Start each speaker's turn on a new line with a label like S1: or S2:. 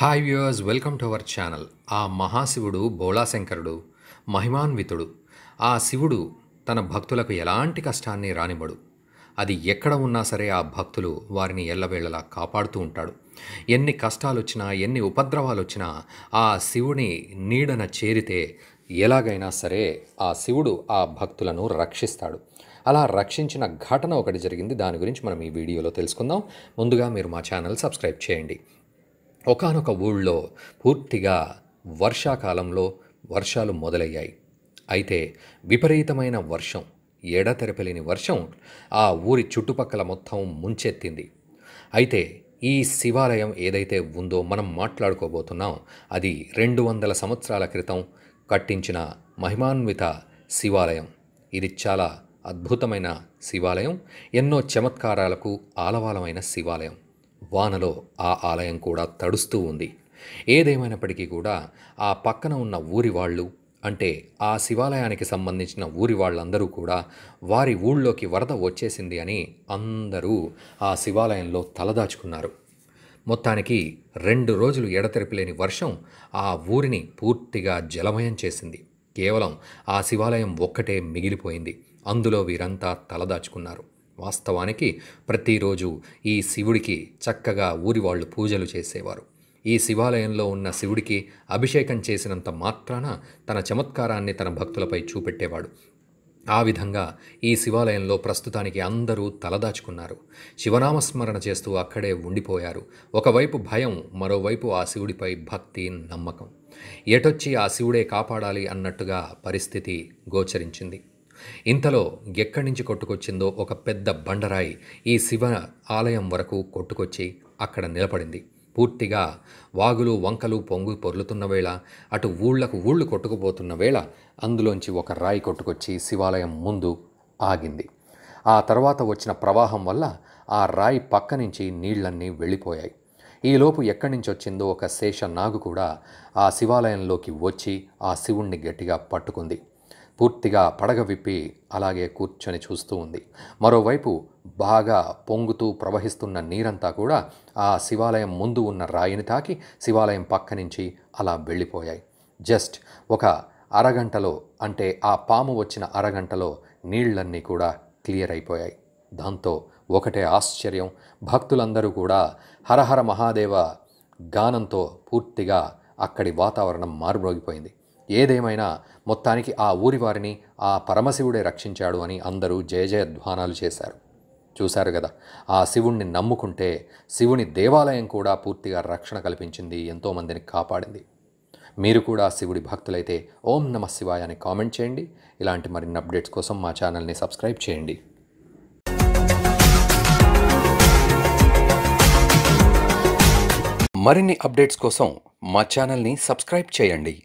S1: hi viewers welcome to our channel ఆ మహాశివుడు బోళాశంకరుడు మహిమాన్వితుడు ఆ శివుడు తన భక్తులకు ఎలాంటి కష్టాన్ని రానివ్వడు అది ఎక్కడ ఉన్నా సరే ఆ భక్తులు వారిని ఎల్లవేళలా కాపాడుతూ ఉంటాడు ఎన్ని కష్టాలు వచ్చినా ఎన్ని ఉపద్రవాలు వచ్చినా ఆ శివుని నీడన చేరితే ఎలాగైనా సరే ఆ శివుడు ఆ భక్తులను రక్షిస్తాడు అలా రక్షించిన ఘటన ఒకటి జరిగింది దాని గురించి మనం ఈ వీడియోలో తెలుసుకుందాం ముందుగా మీరు మా ఛానల్ సబ్స్క్రైబ్ చేయండి ఒకనొక ఊళ్ళో పూర్తిగా వర్షాకాలంలో వర్షాలు మొదలయ్యాయి అయితే విపరీతమైన వర్షం ఎడతెరపలేని వర్షం ఆ ఊరి చుట్టుపక్కల మొత్తం ముంచెత్తింది అయితే ఈ శివాలయం ఏదైతే ఉందో మనం మాట్లాడుకోబోతున్నాం అది రెండు వందల సంవత్సరాల క్రితం కట్టించిన మహిమాన్విత శివాలయం ఇది చాలా అద్భుతమైన శివాలయం ఎన్నో చమత్కారాలకు ఆలవాలమైన శివాలయం వానలో ఆ ఆలయం కూడా తడుస్తూ ఉంది ఏదేమైనప్పటికీ కూడా ఆ పక్కన ఉన్న ఊరి వాళ్ళు అంటే ఆ శివాలయానికి సంబంధించిన ఊరి వాళ్ళందరూ కూడా వారి ఊళ్ళోకి వరద వచ్చేసింది అని అందరూ ఆ శివాలయంలో తలదాచుకున్నారు మొత్తానికి రెండు రోజులు ఎడతెరిపిలేని వర్షం ఆ ఊరిని పూర్తిగా జలమయం చేసింది కేవలం ఆ శివాలయం ఒక్కటే మిగిలిపోయింది అందులో వీరంతా తలదాచుకున్నారు వాస్తవానికి ప్రతిరోజు ఈ శివుడికి చక్కగా ఊరి వాళ్ళు పూజలు చేసేవారు ఈ శివాలయంలో ఉన్న శివుడికి అభిషేకం చేసినంత మాత్రాన తన చమత్కారాన్ని తన భక్తులపై చూపెట్టేవాడు ఆ విధంగా ఈ శివాలయంలో ప్రస్తుతానికి అందరూ తలదాచుకున్నారు శివనామస్మరణ చేస్తూ అక్కడే ఉండిపోయారు ఒకవైపు భయం మరోవైపు ఆ శివుడిపై భక్తి నమ్మకం ఎటొచ్చి ఆ శివుడే కాపాడాలి అన్నట్టుగా పరిస్థితి గోచరించింది ఇంతలో ఎక్కడి నుంచి కొట్టుకొచ్చిందో ఒక పెద్ద బండరాయి ఈ శివ ఆలయం వరకు కొట్టుకొచ్చి అక్కడ నిలబడింది పూర్తిగా వాగులు వంకలు పొంగు పొర్లుతున్న వేళ అటు ఊళ్ళకు ఊళ్ళు కొట్టుకుపోతున్న వేళ అందులోంచి ఒక రాయి కొట్టుకొచ్చి శివాలయం ముందు ఆగింది ఆ తర్వాత వచ్చిన ప్రవాహం వల్ల ఆ రాయి పక్క నుంచి నీళ్లన్నీ వెళ్ళిపోయాయి ఈలోపు ఎక్కడి నుంచి వచ్చిందో ఒక శేష నాగు కూడా ఆ శివాలయంలోకి వచ్చి ఆ శివుణ్ణి గట్టిగా పట్టుకుంది పూర్తిగా పడగ విప్పి అలాగే కూర్చొని చూస్తూ ఉంది మరోవైపు బాగా పొంగుతూ ప్రవహిస్తున్న నీరంతా కూడా ఆ శివాలయం ముందు ఉన్న రాయిని తాకి శివాలయం పక్క నుంచి అలా వెళ్ళిపోయాయి జస్ట్ ఒక అరగంటలో అంటే ఆ పాము వచ్చిన అరగంటలో నీళ్లన్నీ కూడా క్లియర్ అయిపోయాయి దాంతో ఒకటే ఆశ్చర్యం భక్తులందరూ కూడా హరహర మహాదేవ గానంతో పూర్తిగా అక్కడి వాతావరణం మారుమోగిపోయింది ఏదేమైనా మొత్తానికి ఆ ఊరి వారిని ఆ పరమశివుడే రక్షించాడు అని అందరూ జయజయధ్వానాలు చేశారు చూశారు కదా ఆ శివుణ్ణి నమ్ముకుంటే శివుని దేవాలయం కూడా పూర్తిగా రక్షణ కల్పించింది ఎంతోమందిని కాపాడింది మీరు కూడా శివుడి భక్తులైతే ఓం నమ శివాయ అని కామెంట్ చేయండి ఇలాంటి మరిన్ని అప్డేట్స్ కోసం మా ఛానల్ని సబ్స్క్రైబ్ చేయండి మరిన్ని అప్డేట్స్ కోసం మా ఛానల్ని సబ్స్క్రైబ్ చేయండి